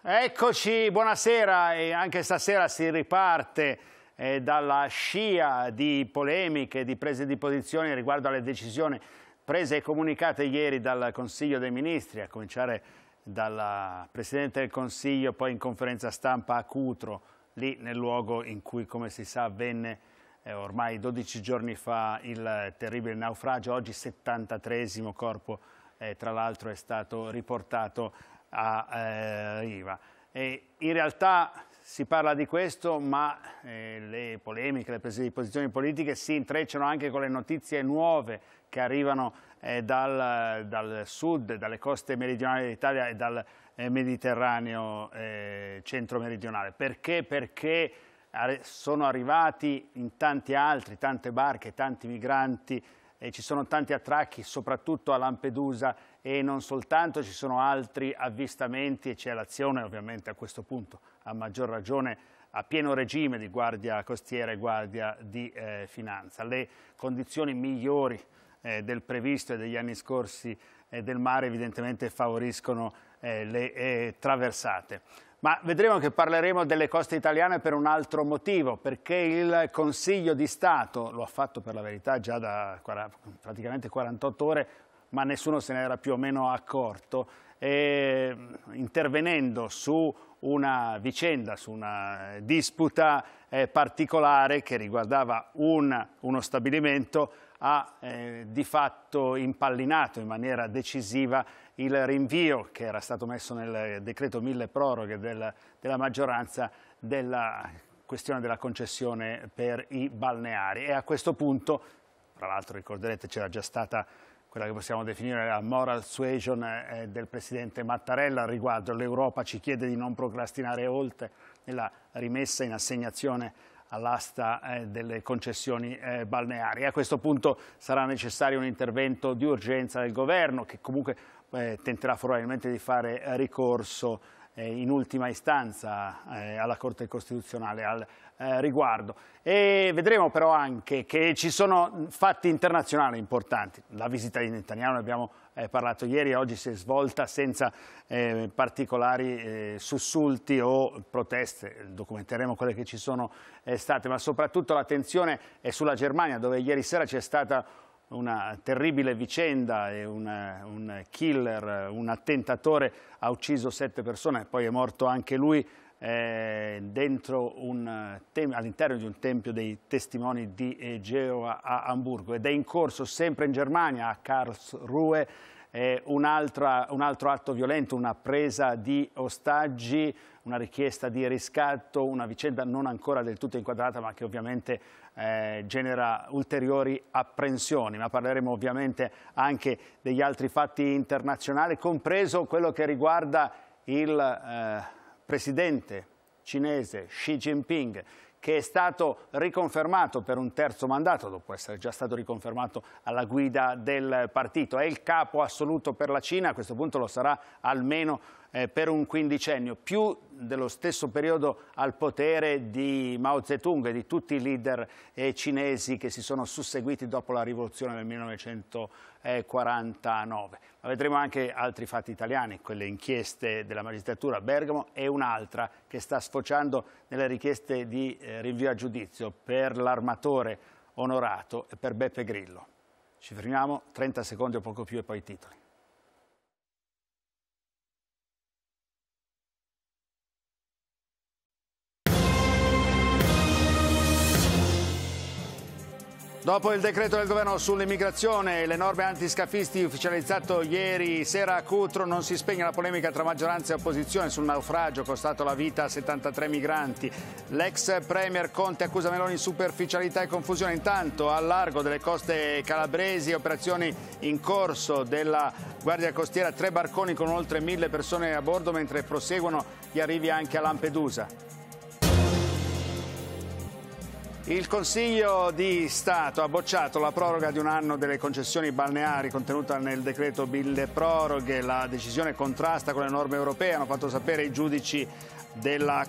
Eccoci, buonasera e anche stasera si riparte eh, dalla scia di polemiche, di prese di posizione riguardo alle decisioni prese e comunicate ieri dal Consiglio dei Ministri, a cominciare dal Presidente del Consiglio, poi in conferenza stampa a Cutro, lì nel luogo in cui, come si sa, avvenne eh, ormai 12 giorni fa il terribile naufragio, oggi 73 corpo eh, tra l'altro è stato riportato a eh, IVA. E in realtà si parla di questo, ma eh, le polemiche, le prese di posizioni politiche si intrecciano anche con le notizie nuove che arrivano eh, dal, dal, sud, dalle coste meridionali d'Italia e dal eh, Mediterraneo eh, centro-meridionale. Perché? Perché sono arrivati in tanti altri, tante barche, tanti migranti eh, ci sono tanti attracchi, soprattutto a Lampedusa e non soltanto, ci sono altri avvistamenti e c'è l'azione ovviamente a questo punto, a maggior ragione a pieno regime di guardia costiera e guardia di eh, finanza. Le condizioni migliori eh, del previsto e degli anni scorsi eh, del mare evidentemente favoriscono eh, le eh, traversate. Ma vedremo che parleremo delle coste italiane per un altro motivo, perché il Consiglio di Stato, lo ha fatto per la verità già da praticamente 48 ore, ma nessuno se ne era più o meno accorto, e, intervenendo su una vicenda, su una disputa eh, particolare che riguardava un, uno stabilimento, ha eh, di fatto impallinato in maniera decisiva il rinvio che era stato messo nel decreto mille proroghe della, della maggioranza della questione della concessione per i balneari e a questo punto, tra l'altro ricorderete c'era già stata quella che possiamo definire la moral suasion eh, eh del Presidente Mattarella riguardo all'Europa ci chiede di non procrastinare oltre nella rimessa in assegnazione all'asta eh, delle concessioni eh, balneari. A questo punto sarà necessario un intervento di urgenza del governo che comunque eh, tenterà probabilmente di fare ricorso in ultima istanza alla Corte Costituzionale al riguardo. E vedremo però anche che ci sono fatti internazionali importanti. La visita di Netanyahu ne abbiamo parlato eh, parlato ieri e oggi si è svolta senza eh, particolari eh, sussulti o proteste, documenteremo quelle che ci sono eh, state, ma soprattutto l'attenzione è sulla Germania dove ieri sera c'è stata una terribile vicenda, una, un killer, un attentatore ha ucciso sette persone, poi è morto anche lui eh, eh all'interno di un tempio dei testimoni di eh, Geova a Hamburgo ed è in corso sempre in Germania, a Karlsruhe, eh, un, altra, un altro atto violento, una presa di ostaggi, una richiesta di riscatto, una vicenda non ancora del tutto inquadrata ma che ovviamente eh, genera ulteriori apprensioni, ma parleremo ovviamente anche degli altri fatti internazionali, compreso quello che riguarda il... Eh, presidente cinese Xi Jinping che è stato riconfermato per un terzo mandato, dopo essere già stato riconfermato alla guida del partito. È il capo assoluto per la Cina, a questo punto lo sarà almeno eh, per un quindicennio, più dello stesso periodo al potere di Mao Zedong e di tutti i leader eh, cinesi che si sono susseguiti dopo la rivoluzione del 1949. Ma vedremo anche altri fatti italiani, quelle inchieste della magistratura a Bergamo e un'altra che sta sfociando nelle richieste di eh, rinvio a giudizio per l'armatore onorato e per Beppe Grillo. Ci fermiamo, 30 secondi o poco più e poi i titoli. Dopo il decreto del governo sull'immigrazione e le norme antiscafisti ufficializzato ieri sera a Cutro non si spegne la polemica tra maggioranza e opposizione sul naufragio costato la vita a 73 migranti. L'ex premier Conte accusa Meloni di superficialità e confusione. Intanto al largo delle coste calabresi operazioni in corso della Guardia Costiera, tre barconi con oltre mille persone a bordo mentre proseguono gli arrivi anche a Lampedusa. Il Consiglio di Stato ha bocciato la proroga di un anno delle concessioni balneari contenuta nel decreto Bille Proroghe. La decisione contrasta con le norme europee, hanno fatto sapere i giudici del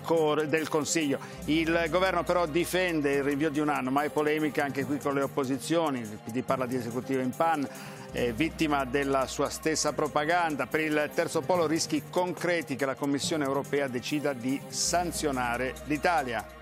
Consiglio. Il governo però difende il rinvio di un anno, ma è polemica anche qui con le opposizioni. Il PD parla di esecutivo in pan, vittima della sua stessa propaganda. Per il terzo polo rischi concreti che la Commissione europea decida di sanzionare l'Italia.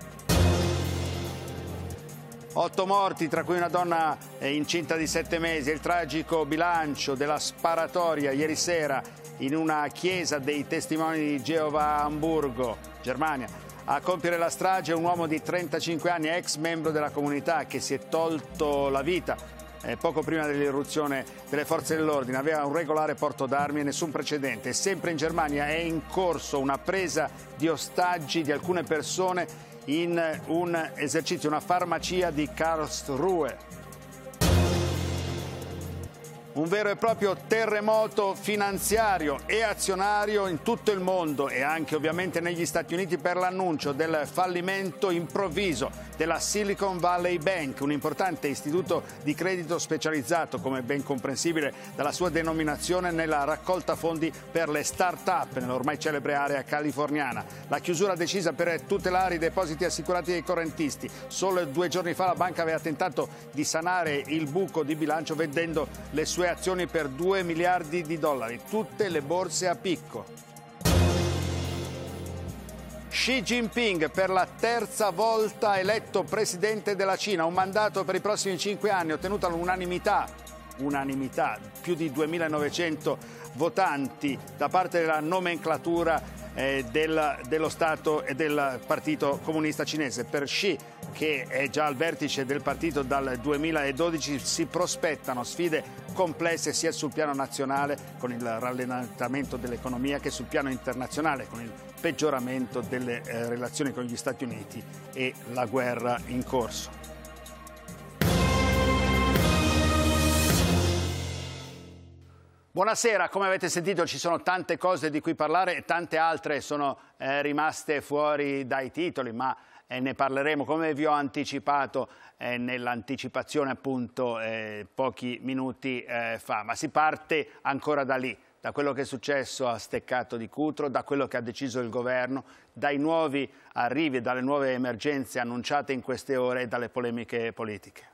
Otto morti, tra cui una donna eh, incinta di sette mesi. Il tragico bilancio della sparatoria ieri sera in una chiesa dei testimoni di Geova Hamburgo, Germania. A compiere la strage un uomo di 35 anni, ex membro della comunità, che si è tolto la vita eh, poco prima dell'irruzione delle forze dell'ordine. Aveva un regolare porto d'armi e nessun precedente. Sempre in Germania è in corso una presa di ostaggi di alcune persone in un esercizio, una farmacia di Karlsruhe un vero e proprio terremoto finanziario e azionario in tutto il mondo e anche ovviamente negli Stati Uniti per l'annuncio del fallimento improvviso della Silicon Valley Bank, un importante istituto di credito specializzato, come ben comprensibile dalla sua denominazione, nella raccolta fondi per le start-up nell'ormai celebre area californiana. La chiusura decisa per tutelare i depositi assicurati dei correntisti. Solo due giorni fa la banca aveva tentato di sanare il buco di bilancio vendendo le sue sue azioni per 2 miliardi di dollari, tutte le borse a picco. Xi Jinping per la terza volta eletto presidente della Cina, un mandato per i prossimi cinque anni ottenuto all'unanimità unanimità, più di 2.900 votanti da parte della nomenclatura eh, del, dello Stato e del Partito Comunista Cinese. Per Xi, che è già al vertice del partito dal 2012, si prospettano sfide complesse sia sul piano nazionale con il rallentamento dell'economia che sul piano internazionale con il peggioramento delle eh, relazioni con gli Stati Uniti e la guerra in corso. Buonasera, come avete sentito ci sono tante cose di cui parlare e tante altre sono eh, rimaste fuori dai titoli, ma eh, ne parleremo come vi ho anticipato eh, nell'anticipazione appunto eh, pochi minuti eh, fa, ma si parte ancora da lì da quello che è successo a Steccato di Cutro, da quello che ha deciso il governo, dai nuovi arrivi, dalle nuove emergenze annunciate in queste ore e dalle polemiche politiche.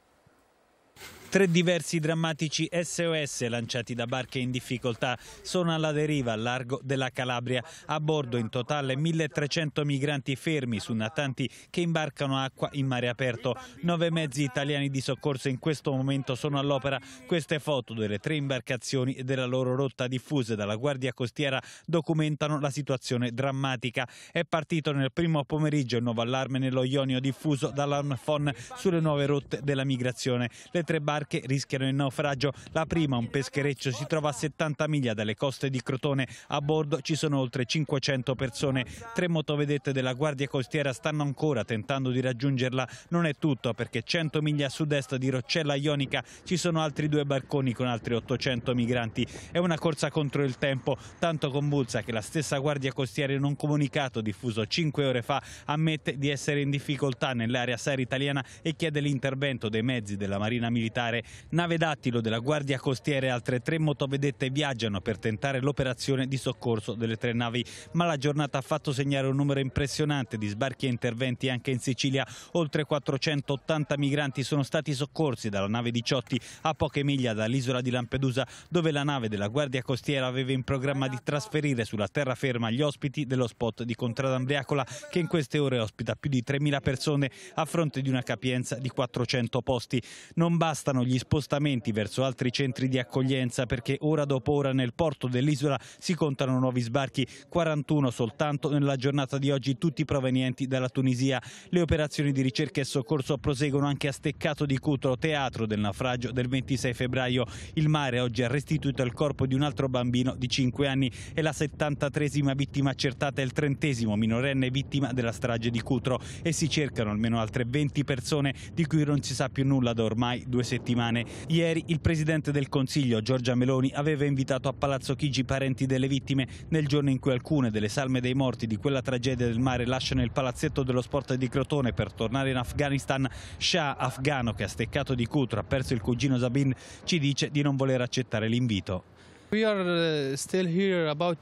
Tre diversi drammatici SOS lanciati da barche in difficoltà sono alla deriva al largo della Calabria. A bordo in totale 1300 migranti fermi su natanti che imbarcano acqua in mare aperto. Nove mezzi italiani di soccorso in questo momento sono all'opera. Queste foto delle tre imbarcazioni e della loro rotta diffuse dalla Guardia Costiera documentano la situazione drammatica. È partito nel primo pomeriggio il nuovo allarme nello Ionio diffuso dall'Armfon sulle nuove rotte della migrazione. Le tre barche barche rischiano il naufragio. La prima, un peschereccio, si trova a 70 miglia dalle coste di Crotone. A bordo ci sono oltre 500 persone. Tre motovedette della Guardia Costiera stanno ancora tentando di raggiungerla. Non è tutto perché 100 miglia a sud-est di Roccella Ionica ci sono altri due barconi con altri 800 migranti. È una corsa contro il tempo, tanto convulsa che la stessa Guardia Costiera in un comunicato diffuso 5 ore fa ammette di essere in difficoltà nell'area seria italiana e chiede l'intervento dei mezzi della Marina Militare militare, nave dattilo della Guardia Costiera e altre tre motovedette viaggiano per tentare l'operazione di soccorso delle tre navi, ma la giornata ha fatto segnare un numero impressionante di sbarchi e interventi anche in Sicilia. Oltre 480 migranti sono stati soccorsi dalla nave 18 a poche miglia dall'isola di Lampedusa, dove la nave della Guardia Costiera aveva in programma di trasferire sulla terraferma gli ospiti dello spot di Contradambriacola, che in queste ore ospita più di 3.000 persone a fronte di una capienza di 400 posti. Non bastano aumentano gli spostamenti verso altri centri di accoglienza perché ora dopo ora nel porto dell'isola si contano nuovi sbarchi, 41 soltanto nella giornata di oggi, tutti provenienti dalla Tunisia. Le operazioni di ricerca e soccorso proseguono anche a Steccato di Cutro, teatro del naufragio del 26 febbraio. Il mare oggi ha restituito il corpo di un altro bambino di 5 anni e la 73esima vittima accertata è il trentesimo minorenne vittima della strage di Cutro e si cercano almeno altre 20 persone di cui non si sa più nulla da ormai due settimane settimane. Ieri il Presidente del Consiglio, Giorgia Meloni, aveva invitato a Palazzo Chigi i parenti delle vittime nel giorno in cui alcune delle salme dei morti di quella tragedia del mare lasciano il palazzetto dello sport di Crotone per tornare in Afghanistan. Shah, Afgano, che ha steccato di cutro, ha perso il cugino Zabin, ci dice di non voler accettare l'invito. We are eh, still here about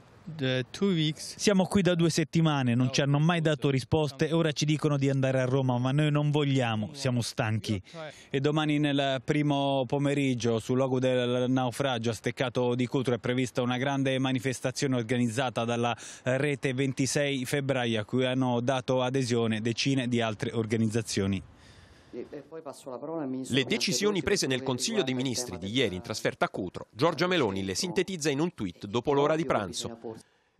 siamo qui da due settimane, non ci hanno mai dato risposte e ora ci dicono di andare a Roma, ma noi non vogliamo, siamo stanchi. E domani nel primo pomeriggio sul luogo del naufragio a Steccato di Cutro è prevista una grande manifestazione organizzata dalla rete 26 febbraio a cui hanno dato adesione decine di altre organizzazioni. Le decisioni prese nel Consiglio dei Ministri di ieri in trasferta a Cutro, Giorgia Meloni le sintetizza in un tweet dopo l'ora di pranzo.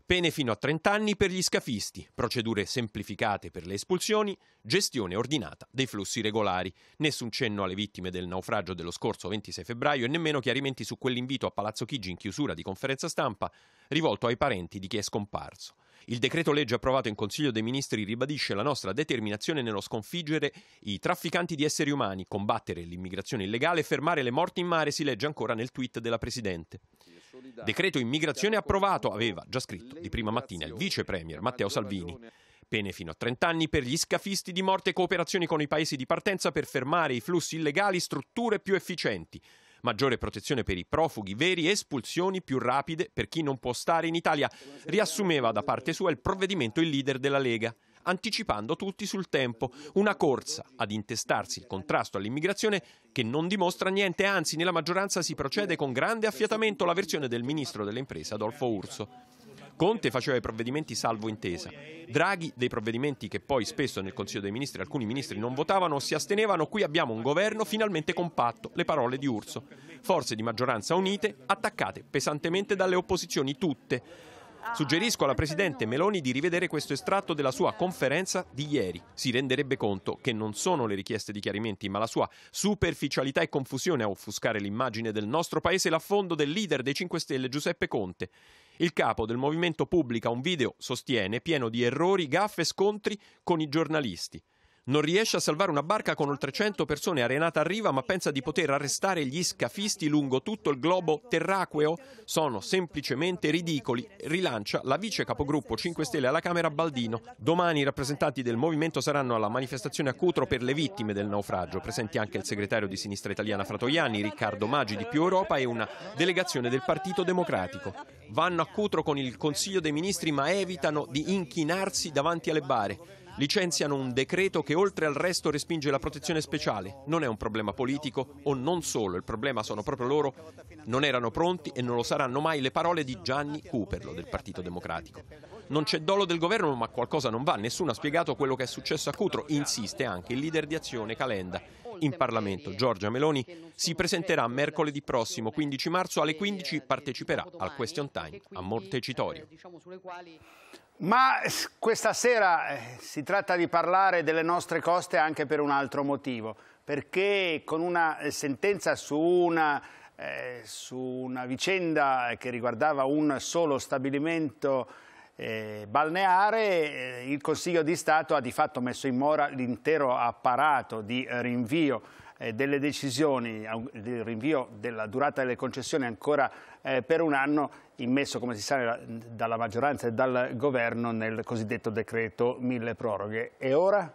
Pene fino a 30 anni per gli scafisti, procedure semplificate per le espulsioni, gestione ordinata dei flussi regolari. Nessun cenno alle vittime del naufragio dello scorso 26 febbraio e nemmeno chiarimenti su quell'invito a Palazzo Chigi in chiusura di conferenza stampa rivolto ai parenti di chi è scomparso. Il decreto legge approvato in Consiglio dei Ministri ribadisce la nostra determinazione nello sconfiggere i trafficanti di esseri umani, combattere l'immigrazione illegale e fermare le morti in mare, si legge ancora nel tweet della Presidente. Decreto immigrazione approvato, aveva già scritto di prima mattina il vice premier Matteo Salvini. Pene fino a 30 anni per gli scafisti di morte e cooperazioni con i paesi di partenza per fermare i flussi illegali, strutture più efficienti maggiore protezione per i profughi veri espulsioni più rapide per chi non può stare in Italia. Riassumeva da parte sua il provvedimento il leader della Lega anticipando tutti sul tempo, una corsa ad intestarsi il contrasto all'immigrazione che non dimostra niente, anzi nella maggioranza si procede con grande affiatamento la versione del ministro delle imprese Adolfo Urso. Conte faceva i provvedimenti salvo intesa, Draghi dei provvedimenti che poi spesso nel Consiglio dei Ministri alcuni ministri non votavano o si astenevano, qui abbiamo un governo finalmente compatto, le parole di Urso. Forze di maggioranza unite, attaccate pesantemente dalle opposizioni tutte. Suggerisco alla Presidente Meloni di rivedere questo estratto della sua conferenza di ieri. Si renderebbe conto che non sono le richieste di chiarimenti, ma la sua superficialità e confusione a offuscare l'immagine del nostro Paese e l'affondo del leader dei 5 Stelle Giuseppe Conte. Il capo del movimento pubblica un video, sostiene, pieno di errori, gaffe e scontri con i giornalisti. Non riesce a salvare una barca con oltre 100 persone arenata a riva, ma pensa di poter arrestare gli scafisti lungo tutto il globo terraqueo? Sono semplicemente ridicoli, rilancia la vice capogruppo 5 Stelle alla Camera Baldino. Domani i rappresentanti del movimento saranno alla manifestazione a Cutro per le vittime del naufragio, presenti anche il segretario di Sinistra Italiana Fratoiani, Riccardo Maggi di Più Europa e una delegazione del Partito Democratico. Vanno a Cutro con il Consiglio dei Ministri ma evitano di inchinarsi davanti alle bare licenziano un decreto che oltre al resto respinge la protezione speciale. Non è un problema politico o non solo, il problema sono proprio loro. Non erano pronti e non lo saranno mai le parole di Gianni Cuperlo del Partito Democratico. Non c'è dolo del governo, ma qualcosa non va. Nessuno ha spiegato quello che è successo a Cutro, insiste anche il leader di azione Calenda. In Parlamento Giorgia Meloni si presenterà mercoledì prossimo, 15 marzo alle 15, parteciperà al Question Time a Montecitorio. Ma questa sera eh, si tratta di parlare delle nostre coste anche per un altro motivo, perché con una eh, sentenza su una, eh, su una vicenda che riguardava un solo stabilimento eh, balneare, eh, il Consiglio di Stato ha di fatto messo in mora l'intero apparato di rinvio eh, delle decisioni, del rinvio della durata delle concessioni ancora eh, per un anno, immesso come si sa dalla maggioranza e dal governo nel cosiddetto decreto mille proroghe. E ora?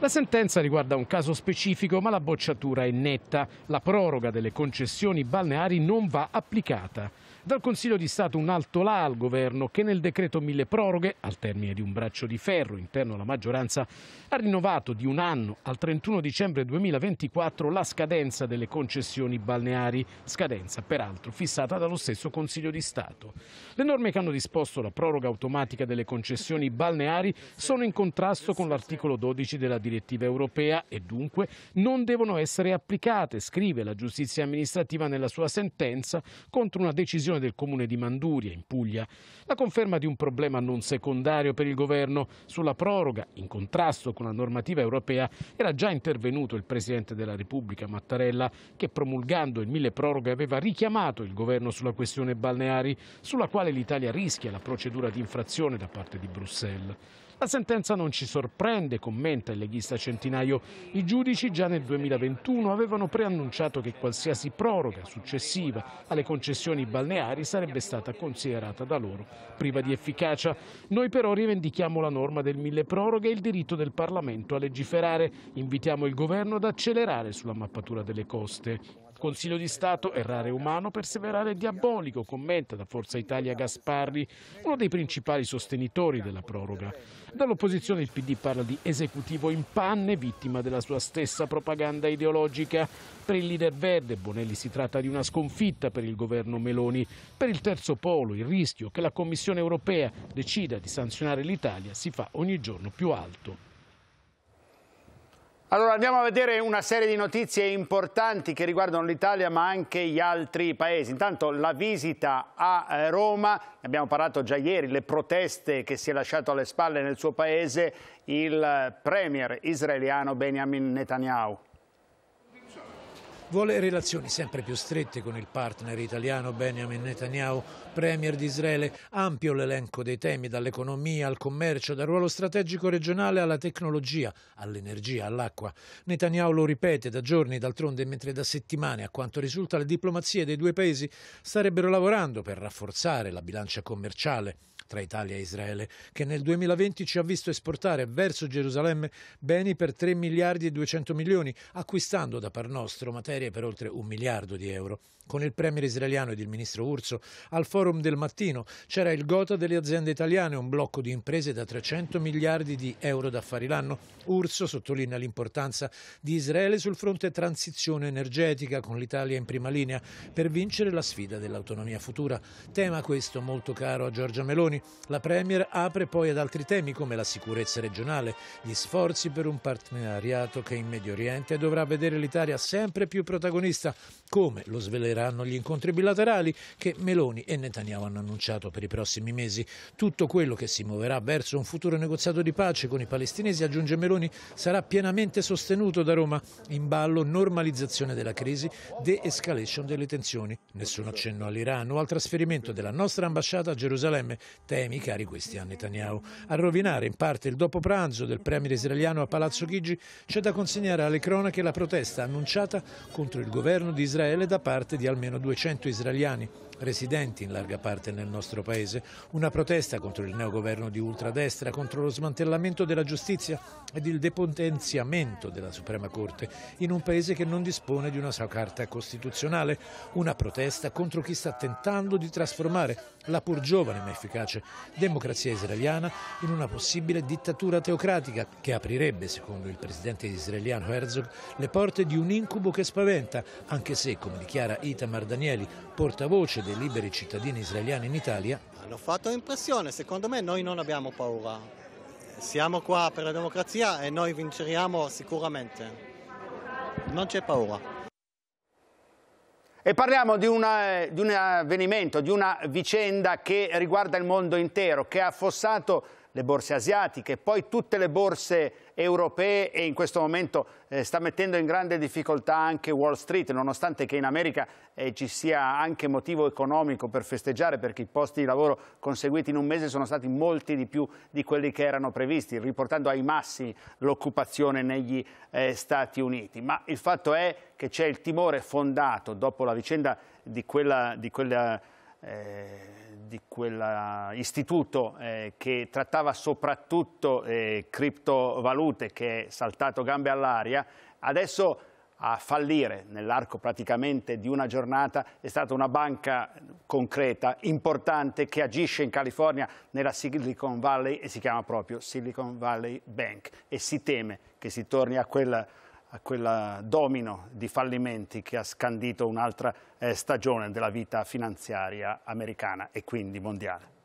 La sentenza riguarda un caso specifico, ma la bocciatura è netta. La proroga delle concessioni balneari non va applicata. Dal Consiglio di Stato un alto là al governo che nel decreto mille proroghe, al termine di un braccio di ferro interno alla maggioranza, ha rinnovato di un anno al 31 dicembre 2024 la scadenza delle concessioni balneari, scadenza peraltro fissata dallo stesso Consiglio di Stato. Le norme che hanno disposto la proroga automatica delle concessioni balneari sono in contrasto con l'articolo 12 della direttiva europea e dunque non devono essere applicate, scrive la giustizia amministrativa nella sua sentenza contro una decisione amministrazione del comune di Manduria, in Puglia, la conferma di un problema non secondario per il governo. Sulla proroga, in contrasto con la normativa europea, era già intervenuto il Presidente della Repubblica Mattarella, che promulgando il mille proroghe aveva richiamato il governo sulla questione balneari, sulla quale l'Italia rischia la procedura di infrazione da parte di Bruxelles. La sentenza non ci sorprende, commenta il leghista Centinaio. I giudici già nel 2021 avevano preannunciato che qualsiasi proroga successiva alle concessioni balneari sarebbe stata considerata da loro priva di efficacia. Noi però rivendichiamo la norma del mille proroghe e il diritto del Parlamento a legiferare. Invitiamo il governo ad accelerare sulla mappatura delle coste. Consiglio di Stato, errare umano, perseverare diabolico, commenta da Forza Italia Gasparri, uno dei principali sostenitori della proroga. Dall'opposizione il PD parla di esecutivo in panne, vittima della sua stessa propaganda ideologica. Per il leader verde Bonelli si tratta di una sconfitta per il governo Meloni. Per il terzo polo il rischio che la Commissione europea decida di sanzionare l'Italia si fa ogni giorno più alto. Allora andiamo a vedere una serie di notizie importanti che riguardano l'Italia ma anche gli altri paesi. Intanto la visita a eh, Roma, ne abbiamo parlato già ieri, le proteste che si è lasciato alle spalle nel suo paese il eh, premier israeliano Benjamin Netanyahu vuole relazioni sempre più strette con il partner italiano Benjamin Netanyahu, premier di Israele, ampio l'elenco dei temi dall'economia al commercio, dal ruolo strategico regionale alla tecnologia, all'energia, all'acqua. Netanyahu lo ripete da giorni, d'altronde mentre da settimane, a quanto risulta, le diplomazie dei due paesi starebbero lavorando per rafforzare la bilancia commerciale tra Italia e Israele, che nel 2020 ci ha visto esportare verso Gerusalemme beni per 3 miliardi e 200 milioni, acquistando da par nostro materiale serie per oltre un miliardo di euro con il premier israeliano ed il ministro Urso. Al forum del mattino c'era il gota delle aziende italiane, un blocco di imprese da 300 miliardi di euro d'affari l'anno. Urso sottolinea l'importanza di Israele sul fronte transizione energetica, con l'Italia in prima linea, per vincere la sfida dell'autonomia futura. Tema questo molto caro a Giorgia Meloni. La premier apre poi ad altri temi come la sicurezza regionale, gli sforzi per un partenariato che in Medio Oriente dovrà vedere l'Italia sempre più protagonista, come lo svelerà riprenderanno gli incontri bilaterali che Meloni e Netanyahu hanno annunciato per i prossimi mesi. Tutto quello che si muoverà verso un futuro negoziato di pace con i palestinesi, aggiunge Meloni, sarà pienamente sostenuto da Roma. In ballo normalizzazione della crisi, de-escalation delle tensioni. Nessun accenno all'Iran o al trasferimento della nostra ambasciata a Gerusalemme, temi cari questi a Netanyahu. A rovinare in parte il dopo pranzo del premier israeliano a Palazzo Chigi c'è da consegnare alle cronache la protesta annunciata contro il governo di Israele da parte di almeno 200 israeliani residenti in larga parte nel nostro paese, una protesta contro il neogoverno di ultradestra, contro lo smantellamento della giustizia ed il depotenziamento della Suprema Corte in un paese che non dispone di una sua carta costituzionale, una protesta contro chi sta tentando di trasformare la pur giovane ma efficace democrazia israeliana in una possibile dittatura teocratica che aprirebbe, secondo il presidente israeliano Herzog, le porte di un incubo che spaventa, anche se, come dichiara Itamar Danieli, portavoce del dei liberi cittadini israeliani in Italia? Hanno fatto impressione, secondo me noi non abbiamo paura. Siamo qua per la democrazia e noi vinceremo sicuramente. Non c'è paura. E parliamo di, una, eh, di, un avvenimento, di una vicenda che riguarda il mondo intero, che ha affossato le borse asiatiche, poi tutte le borse europee e in questo momento eh, sta mettendo in grande difficoltà anche Wall Street, nonostante che in America eh, ci sia anche motivo economico per festeggiare perché i posti di lavoro conseguiti in un mese sono stati molti di più di quelli che erano previsti, riportando ai massimi l'occupazione negli eh, Stati Uniti. Ma il fatto è che c'è il timore fondato dopo la vicenda di quella, di quella eh, di quell'istituto eh, che trattava soprattutto eh, criptovalute che è saltato gambe all'aria, adesso a fallire nell'arco praticamente di una giornata è stata una banca concreta, importante, che agisce in California nella Silicon Valley e si chiama proprio Silicon Valley Bank e si teme che si torni a quella a quel domino di fallimenti che ha scandito un'altra eh, stagione della vita finanziaria americana e quindi mondiale.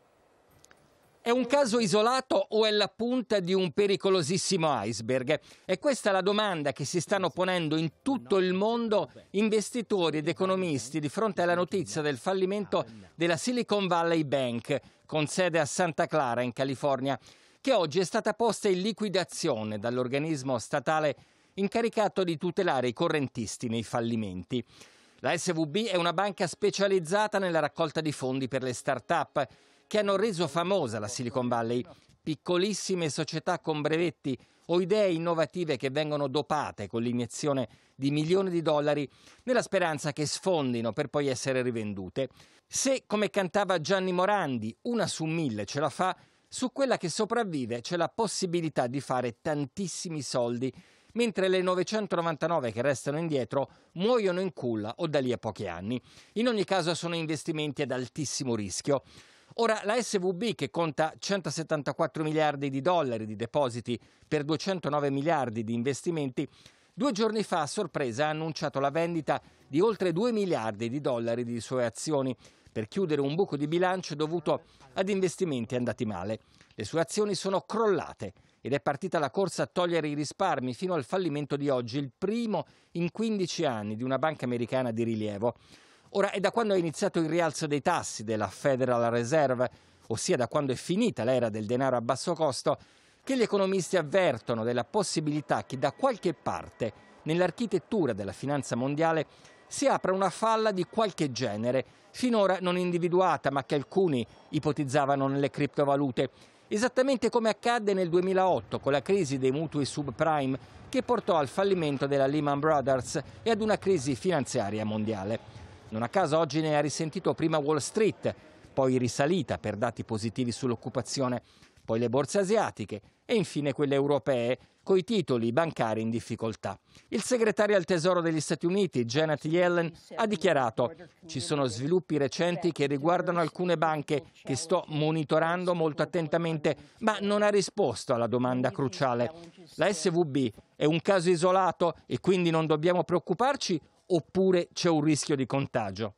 È un caso isolato o è la punta di un pericolosissimo iceberg? E questa è la domanda che si stanno ponendo in tutto il mondo investitori ed economisti di fronte alla notizia del fallimento della Silicon Valley Bank, con sede a Santa Clara in California, che oggi è stata posta in liquidazione dall'organismo statale incaricato di tutelare i correntisti nei fallimenti. La SVB è una banca specializzata nella raccolta di fondi per le start-up che hanno reso famosa la Silicon Valley, piccolissime società con brevetti o idee innovative che vengono dopate con l'iniezione di milioni di dollari nella speranza che sfondino per poi essere rivendute. Se, come cantava Gianni Morandi, una su mille ce la fa, su quella che sopravvive c'è la possibilità di fare tantissimi soldi mentre le 999 che restano indietro muoiono in culla o da lì a pochi anni. In ogni caso sono investimenti ad altissimo rischio. Ora, la SVB, che conta 174 miliardi di dollari di depositi per 209 miliardi di investimenti, due giorni fa a sorpresa ha annunciato la vendita di oltre 2 miliardi di dollari di sue azioni per chiudere un buco di bilancio dovuto ad investimenti andati male. Le sue azioni sono crollate ed è partita la corsa a togliere i risparmi fino al fallimento di oggi, il primo in 15 anni di una banca americana di rilievo. Ora è da quando è iniziato il rialzo dei tassi della Federal Reserve, ossia da quando è finita l'era del denaro a basso costo, che gli economisti avvertono della possibilità che da qualche parte nell'architettura della finanza mondiale si apra una falla di qualche genere, finora non individuata ma che alcuni ipotizzavano nelle criptovalute esattamente come accadde nel 2008 con la crisi dei mutui subprime che portò al fallimento della Lehman Brothers e ad una crisi finanziaria mondiale. Non a caso oggi ne ha risentito prima Wall Street, poi risalita per dati positivi sull'occupazione, poi le borse asiatiche e infine quelle europee coi titoli bancari in difficoltà. Il segretario al Tesoro degli Stati Uniti, Janet Yellen, ha dichiarato ci sono sviluppi recenti che riguardano alcune banche che sto monitorando molto attentamente, ma non ha risposto alla domanda cruciale. La SVB è un caso isolato e quindi non dobbiamo preoccuparci oppure c'è un rischio di contagio?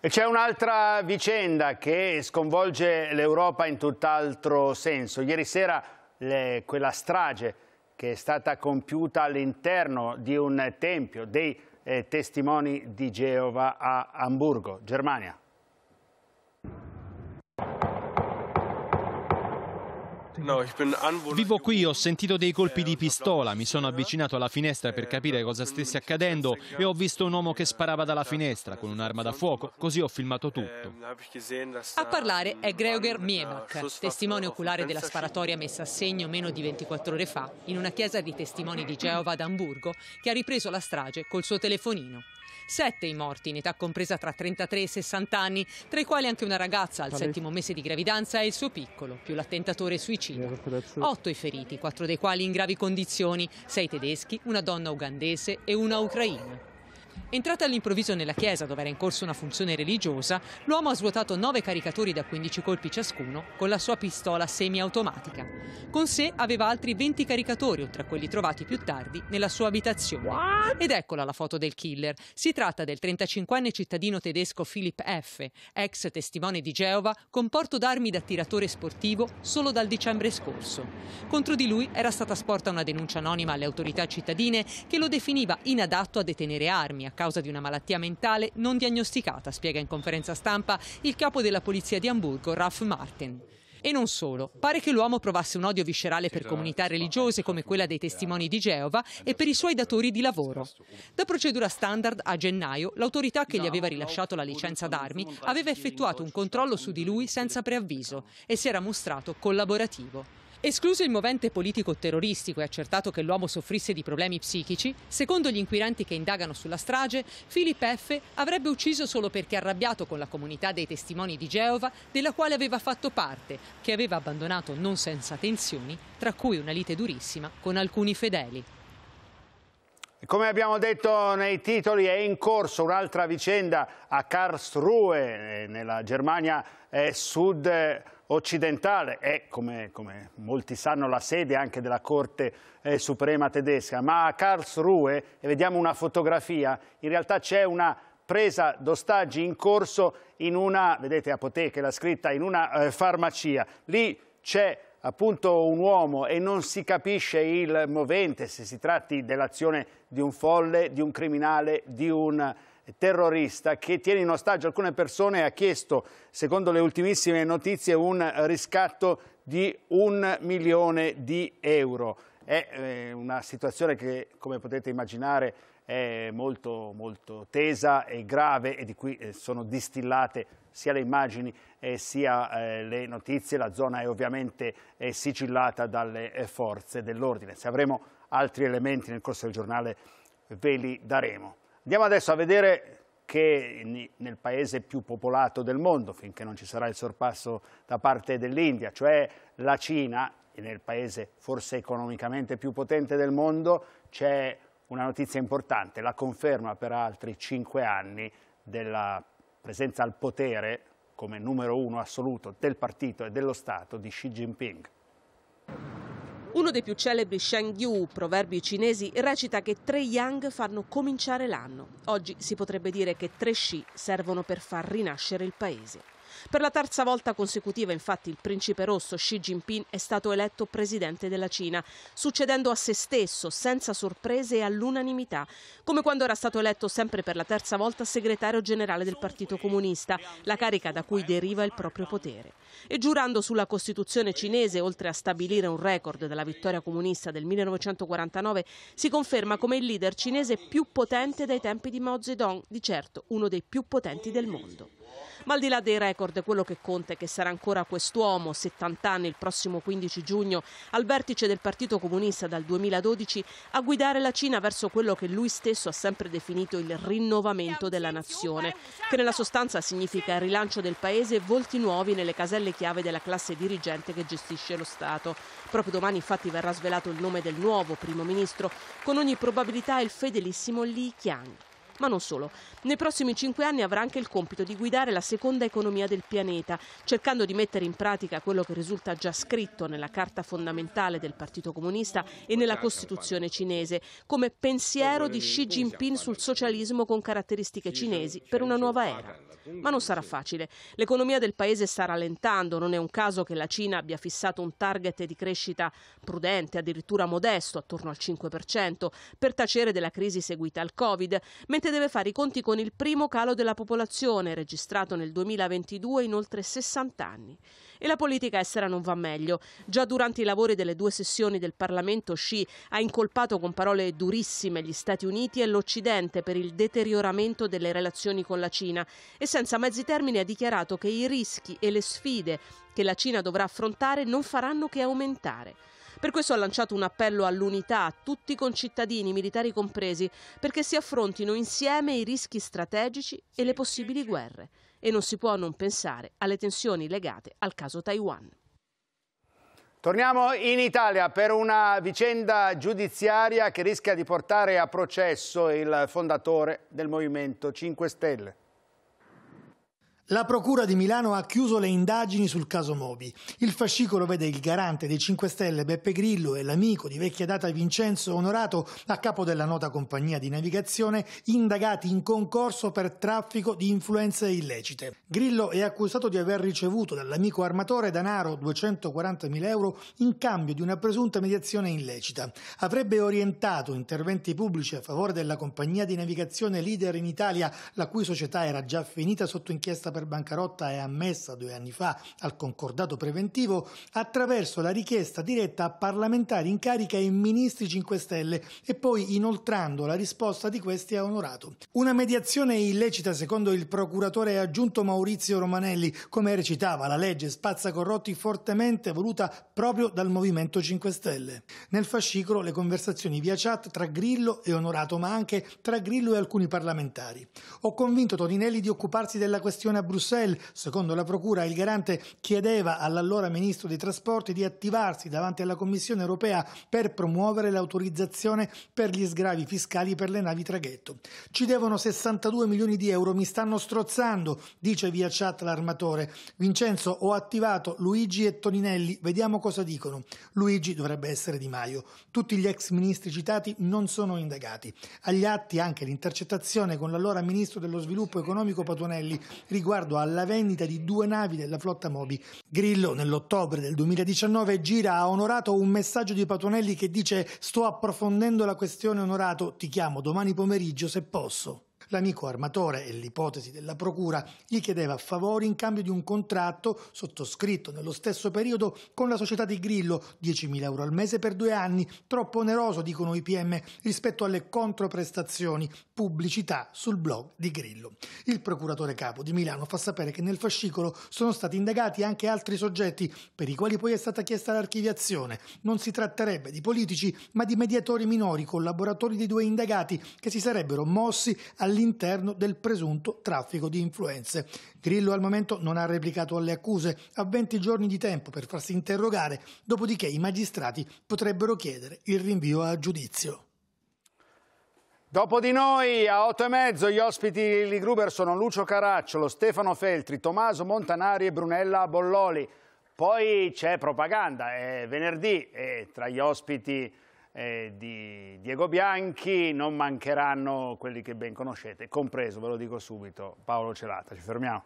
E c'è un'altra vicenda che sconvolge l'Europa in tutt'altro senso. Ieri sera le, quella strage che è stata compiuta all'interno di un tempio dei eh, testimoni di Geova a Amburgo, Germania. Vivo qui, ho sentito dei colpi di pistola, mi sono avvicinato alla finestra per capire cosa stesse accadendo e ho visto un uomo che sparava dalla finestra con un'arma da fuoco, così ho filmato tutto. Eh, a parlare è Gregor Miebach, testimone oculare della sparatoria messa a segno meno di 24 ore fa in una chiesa di testimoni di Geova ad Amburgo che ha ripreso la strage col suo telefonino. Sette i morti in età compresa tra 33 e 60 anni, tra i quali anche una ragazza al settimo mese di gravidanza e il suo piccolo, più l'attentatore suicida. Otto i feriti, quattro dei quali in gravi condizioni, sei tedeschi, una donna ugandese e una ucraina. Entrata all'improvviso nella chiesa dove era in corso una funzione religiosa, l'uomo ha svuotato nove caricatori da 15 colpi ciascuno con la sua pistola semiautomatica. Con sé aveva altri 20 caricatori, oltre a quelli trovati più tardi nella sua abitazione. Ed eccola la foto del killer. Si tratta del 35enne cittadino tedesco Philip F., ex testimone di Geova, con porto d'armi da tiratore sportivo solo dal dicembre scorso. Contro di lui era stata sporta una denuncia anonima alle autorità cittadine che lo definiva inadatto a detenere armi a causa di una malattia mentale non diagnosticata, spiega in conferenza stampa il capo della polizia di Hamburgo, Ralph Martin. E non solo, pare che l'uomo provasse un odio viscerale per comunità religiose come quella dei testimoni di Geova e per i suoi datori di lavoro. Da procedura standard a gennaio, l'autorità che gli aveva rilasciato la licenza d'armi aveva effettuato un controllo su di lui senza preavviso e si era mostrato collaborativo. Escluso il movente politico-terroristico e accertato che l'uomo soffrisse di problemi psichici, secondo gli inquiranti che indagano sulla strage, Philip F. avrebbe ucciso solo perché arrabbiato con la comunità dei testimoni di Geova, della quale aveva fatto parte, che aveva abbandonato non senza tensioni, tra cui una lite durissima con alcuni fedeli. Come abbiamo detto nei titoli è in corso un'altra vicenda a Karlsruhe, eh, nella Germania eh, sud occidentale, è come, come, molti sanno la sede anche della Corte eh, Suprema tedesca, ma a Karlsruhe, e vediamo una fotografia, in realtà c'è una presa d'ostaggi in corso in una, vedete apoteca la scritta, in una eh, farmacia. Lì c'è appunto un uomo e non si capisce il movente, se si tratti dell'azione di un folle, di un criminale, di un terrorista che tiene in ostaggio alcune persone e ha chiesto, secondo le ultimissime notizie, un riscatto di un milione di euro. È eh, una situazione che, come potete immaginare, è molto, molto tesa e grave e di cui eh, sono distillate sia le immagini eh, sia eh, le notizie, la zona è ovviamente eh, sigillata dalle eh, forze dell'ordine. Se avremo altri elementi nel corso del giornale ve li daremo. Andiamo adesso a vedere che nel paese più popolato del mondo, finché non ci sarà il sorpasso da parte dell'India, cioè la Cina, nel paese forse economicamente più potente del mondo, c'è una notizia importante, la conferma per altri cinque anni della presenza al potere come numero uno assoluto del partito e dello Stato di Xi Jinping. Uno dei più celebri Sheng Yu, proverbi cinesi, recita che tre Yang fanno cominciare l'anno. Oggi si potrebbe dire che tre Xi servono per far rinascere il paese. Per la terza volta consecutiva, infatti, il principe rosso Xi Jinping è stato eletto presidente della Cina, succedendo a se stesso, senza sorprese e all'unanimità, come quando era stato eletto sempre per la terza volta segretario generale del Partito Comunista, la carica da cui deriva il proprio potere. E giurando sulla Costituzione cinese, oltre a stabilire un record della vittoria comunista del 1949, si conferma come il leader cinese più potente dai tempi di Mao Zedong, di certo uno dei più potenti del mondo. Ma al di là dei record, quello che conta è che sarà ancora quest'uomo, 70 anni, il prossimo 15 giugno, al vertice del Partito Comunista dal 2012, a guidare la Cina verso quello che lui stesso ha sempre definito il rinnovamento della nazione, che nella sostanza significa il rilancio del paese e volti nuovi nelle caselle chiave della classe dirigente che gestisce lo Stato. Proprio domani infatti verrà svelato il nome del nuovo primo ministro, con ogni probabilità il fedelissimo Li Qiang. Ma non solo. Nei prossimi cinque anni avrà anche il compito di guidare la seconda economia del pianeta, cercando di mettere in pratica quello che risulta già scritto nella Carta fondamentale del Partito Comunista e nella Costituzione cinese, come pensiero di Xi Jinping sul socialismo con caratteristiche cinesi per una nuova era. Ma non sarà facile. L'economia del paese sta rallentando, non è un caso che la Cina abbia fissato un target di crescita prudente, addirittura modesto, attorno al 5%, per tacere della crisi seguita al Covid, mentre L'ente deve fare i conti con il primo calo della popolazione, registrato nel 2022 in oltre 60 anni. E la politica estera non va meglio. Già durante i lavori delle due sessioni del Parlamento, Xi ha incolpato con parole durissime gli Stati Uniti e l'Occidente per il deterioramento delle relazioni con la Cina e senza mezzi termini ha dichiarato che i rischi e le sfide che la Cina dovrà affrontare non faranno che aumentare. Per questo ha lanciato un appello all'unità a tutti i concittadini, militari compresi, perché si affrontino insieme i rischi strategici e le possibili guerre. E non si può non pensare alle tensioni legate al caso Taiwan. Torniamo in Italia per una vicenda giudiziaria che rischia di portare a processo il fondatore del Movimento 5 Stelle. La Procura di Milano ha chiuso le indagini sul caso Mobi. Il fascicolo vede il garante dei 5 Stelle Beppe Grillo e l'amico di vecchia data Vincenzo Onorato a capo della nota compagnia di navigazione indagati in concorso per traffico di influenze illecite. Grillo è accusato di aver ricevuto dall'amico armatore danaro 240.000 euro in cambio di una presunta mediazione illecita. Avrebbe orientato interventi pubblici a favore della compagnia di navigazione leader in Italia, la cui società era già finita sotto inchiesta per bancarotta è ammessa due anni fa al concordato preventivo attraverso la richiesta diretta a parlamentari in carica e ministri 5 Stelle e poi inoltrando la risposta di questi a Onorato. Una mediazione illecita secondo il procuratore aggiunto Maurizio Romanelli, come recitava la legge spazza corrotti fortemente voluta proprio dal Movimento 5 Stelle. Nel fascicolo le conversazioni via chat tra Grillo e Onorato, ma anche tra Grillo e alcuni parlamentari. Ho convinto Toninelli di occuparsi della questione Bruxelles, secondo la Procura, il garante chiedeva all'allora Ministro dei Trasporti di attivarsi davanti alla Commissione europea per promuovere l'autorizzazione per gli sgravi fiscali per le navi traghetto. Ci devono 62 milioni di euro, mi stanno strozzando, dice via chat l'armatore. Vincenzo, ho attivato Luigi e Toninelli, vediamo cosa dicono. Luigi dovrebbe essere Di Maio. Tutti gli ex ministri citati non sono indagati. Agli atti anche l'intercettazione con l'allora Ministro dello Sviluppo Economico Patonelli riguarda riguardo alla vendita di due navi della flotta Moby. Grillo, nell'ottobre del 2019, gira a Onorato un messaggio di Patonelli che dice «Sto approfondendo la questione Onorato, ti chiamo domani pomeriggio se posso». L'amico armatore e l'ipotesi della procura gli chiedeva favori in cambio di un contratto sottoscritto nello stesso periodo con la società di Grillo, 10.000 euro al mese per due anni, troppo oneroso, dicono i PM, rispetto alle controprestazioni, pubblicità sul blog di Grillo. Il procuratore capo di Milano fa sapere che nel fascicolo sono stati indagati anche altri soggetti per i quali poi è stata chiesta l'archiviazione. Non si tratterebbe di politici, ma di mediatori minori, collaboratori dei due indagati che si sarebbero mossi alle all'interno del presunto traffico di influenze. Grillo al momento non ha replicato alle accuse, ha 20 giorni di tempo per farsi interrogare, dopodiché i magistrati potrebbero chiedere il rinvio a giudizio. Dopo di noi, a 8 e mezzo, gli ospiti di Gruber sono Lucio Caracciolo, Stefano Feltri, Tommaso Montanari e Brunella Bolloli. Poi c'è propaganda, è venerdì e tra gli ospiti eh, di Diego Bianchi, non mancheranno quelli che ben conoscete, compreso, ve lo dico subito, Paolo Celata. Ci fermiamo.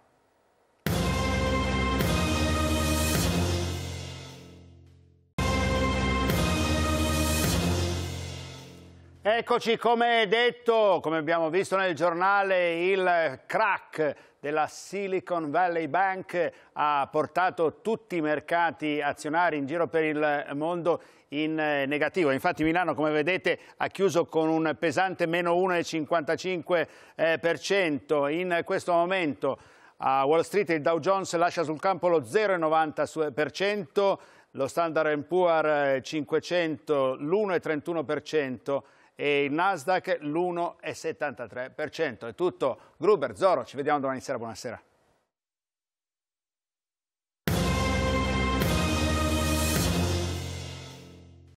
Eccoci, come detto, come abbiamo visto nel giornale, il crack della Silicon Valley Bank ha portato tutti i mercati azionari in giro per il mondo in eh, negativo. Infatti Milano, come vedete, ha chiuso con un pesante meno 1,55%. Eh, in questo momento a Wall Street il Dow Jones lascia sul campo lo 0,90%, lo Standard Poor's 500 eh, l'1,31% e il Nasdaq l'1,73%. È tutto. Gruber, Zoro, ci vediamo domani sera. Buonasera.